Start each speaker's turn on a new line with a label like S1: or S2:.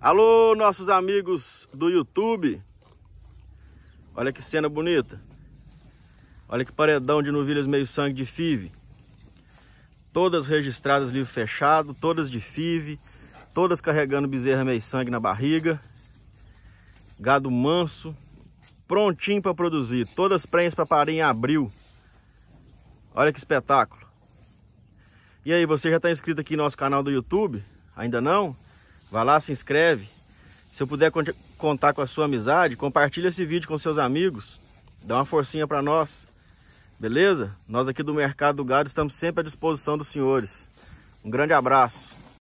S1: Alô, nossos amigos do YouTube. Olha que cena bonita. Olha que paredão de novilhas meio sangue de FIV. Todas registradas livro fechado, todas de FIV, todas carregando bezerra meio sangue na barriga. Gado manso, prontinho para produzir. Todas prenhas para parir em abril. Olha que espetáculo. E aí, você já está inscrito aqui no nosso canal do YouTube? Ainda não? Vá lá, se inscreve. Se eu puder cont contar com a sua amizade, compartilha esse vídeo com seus amigos. Dá uma forcinha para nós. Beleza? Nós aqui do Mercado do Gado estamos sempre à disposição dos senhores. Um grande abraço.